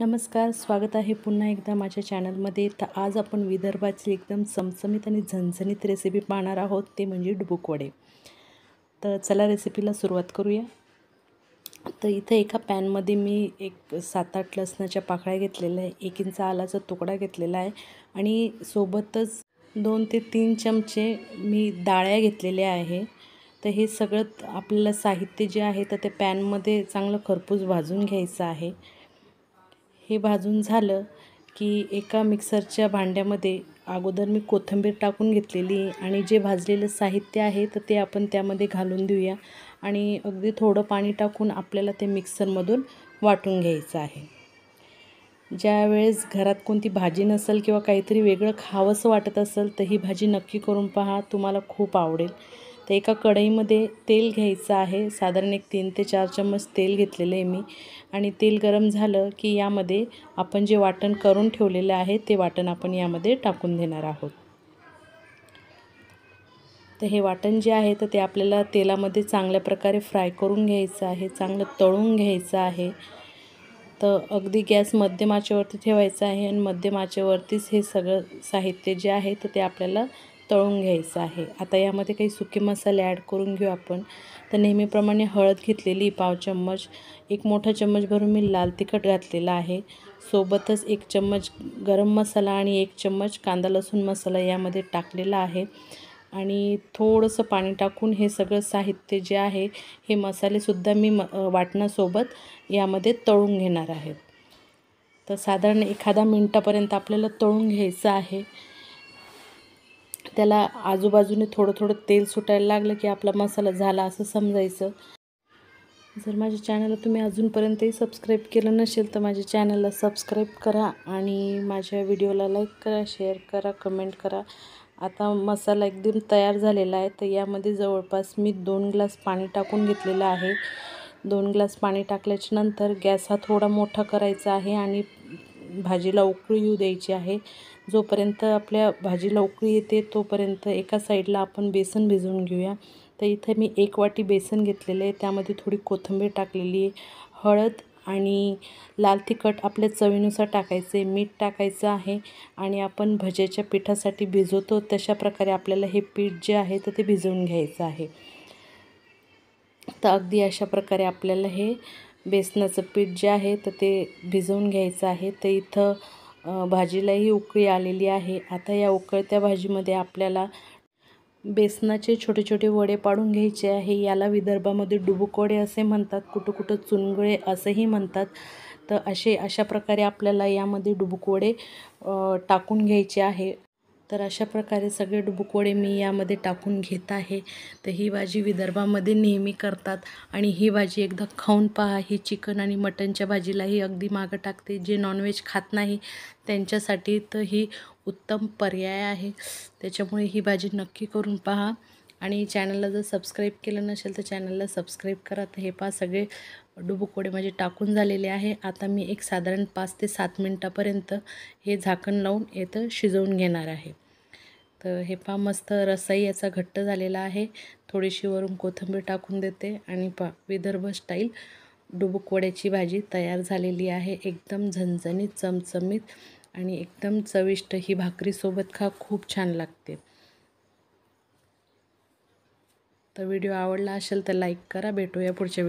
नमस्कार स्वागत आहे पुन्हा एकदा माझ्या चॅनलमध्ये तर आज आपण विदर्भाची एकदम चमचमीत आणि झणझणीत रेसिपी पाहणार आहोत ते म्हणजे डुबुकवडे तर चला रेसिपीला सुरुवात करूया तर इथं एका पॅनमध्ये मी एक सात आठ लसणाच्या पाकळ्या घेतलेल्या आहे एक इंचा आलाचा तुकडा घेतलेला आहे आणि सोबतच दोन ते तीन चमचे मी डाळ्या घेतलेल्या आहे तर हे सगळं आपल्याला साहित्य जे आहे तर ते पॅनमध्ये चांगलं खरपूस भाजून घ्यायचं आहे हे भाजून झालं की एका मिक्सरच्या भांड्यामध्ये अगोदर मी कोथिंबीर टाकून घेतलेली आणि जे भाजलेलं साहित्य आहे तर ते आपण त्यामध्ये घालून देऊया आणि अगदी थोडं पाणी टाकून आपल्याला ते मिक्सरमधून वाटून घ्यायचं आहे ज्या वेळेस घरात कोणती भाजी नसेल किंवा काहीतरी वेगळं खावंसं वाटत असेल तर ही भाजी नक्की करून पहा तुम्हाला खूप आवडेल तर एका कढईमध्ये तेल घ्यायचं आहे साधारण एक तीन ते चार चम्मच तेल घेतलेलं आहे मी आणि तेल गरम झालं की यामध्ये आपण जे वाटण करून ठेवलेलं आहे ते वाटण आपण यामध्ये टाकून देणार आहोत तर हे वाटण जे आहे तर ते आपल्याला तेलामध्ये चांगल्या प्रकारे फ्राय करून घ्यायचं आहे चांगलं तळून घ्यायचं आहे तर अगदी गॅस मध्यम ठेवायचं आहे आणि मध्यम हे सगळं साहित्य जे आहे तर ते आपल्याला तळून घ्यायचं आहे आता यामध्ये काही सुके मसाले ॲड करून घेऊ आपण तर नेहमीप्रमाणे हळद घेतलेली पाव चम्मच एक मोठा चम्मच भरून मी लाल तिखट घातलेला आहे सोबतच एक चम्मच गरम मसाला आणि एक चम्मच कांदा लसूण मसाला यामध्ये टाकलेला आहे आणि थोडंसं पाणी टाकून हे सगळं साहित्य जे आहे हे मसालेसुद्धा मी म वाटणासोबत यामध्ये तळून घेणार आहे तर साधारण एखादा मिनटापर्यंत आपल्याला तळून घ्यायचं आहे त्याला आजूबाजूने थोडं थोडं तेल सुटायला लागलं की आपला मसाला झाला असं समजायचं जर माझ्या चॅनलला तुम्ही अजूनपर्यंतही सबस्क्राईब केलं नसेल तर माझ्या चॅनलला सबस्क्राईब करा आणि माझ्या व्हिडिओला लाईक करा शेअर करा कमेंट करा आता मसाला एकदम तयार झालेला आहे तर यामध्ये जवळपास मी दोन ग्लास पाणी टाकून घेतलेलं आहे दोन ग्लास पाणी टाकल्याच्या नंतर गॅस हा थोडा मोठा करायचा आहे आणि भाजीला उकळी येऊ द्यायची आहे जोपर्यंत आपल्या भाजीला उकळी येते तोपर्यंत एका साईडला आपण बेसन भिजवून घेऊया तर इथे मी एक वाटी बेसन घेतलेलं आहे त्यामध्ये थोडी कोथिंबीर टाकलेली आहे हळद आणि लाल तिखट आपल्या चवीनुसार टाकायचे मीठ टाकायचं आहे आणि आपण भज्याच्या पिठासाठी भिजवतो तशा प्रकारे आपल्याला हे पीठ जे आहे तर ते भिजवून घ्यायचं आहे तर अगदी अशा प्रकारे आपल्याला हे बेसनाचं पीठ जे आहे तर ते भिजवून घ्यायचं आहे तर इथं भाजीलाही उकळी आलेली आहे आता या उकळत्या भाजीमध्ये आपल्याला बेसनाचे छोटे छोटे वडे पाडून घ्यायचे आहे याला विदर्भामध्ये डुबुकवडे असे म्हणतात कुठं कुठं चुनगळे असेही म्हणतात तर असे अशा प्रकारे आपल्याला यामध्ये डुबुकवडे टाकून घ्यायचे आहे तर अशा प्रकारे सगळे डुबुकवडे मी यामध्ये टाकून घेत आहे तर ही भाजी विदर्भामध्ये नेहमी करतात आणि ही भाजी एकदा खाऊन पहा ही चिकन आणि मटनच्या भाजीलाही अगदी मागं टाकते जे नॉनव्हेज खात नाही त्यांच्यासाठी तर ही उत्तम पर्याय आहे त्याच्यामुळे ही भाजी नक्की करून पहा आणि चॅनलला जर सबस्क्राईब केलं नसेल तर चॅनलला सबस्क्राईब करा तर हे पहा सगळे डुबुकोडे माझे टाकून झालेले आहे आता मी एक साधारण पाच ते सात मिनटापर्यंत हे झाकण लावून येतं शिजवून घेणार आहे तर हे पहा मस्त रसाई याचा घट्ट झालेला आहे थोडीशी वरून कोथिंबीर टाकून देते आणि पा विदर्भ स्टाईल डुबुकवड्याची भाजी तयार झालेली आहे एकदम झणझणीत चमचमीत आणि एकदम चविष्ट ही भाकरीसोबत खा खूप छान लागते तर व्हिडिओ आवडला असेल तर लाईक करा भेटूया पुढच्या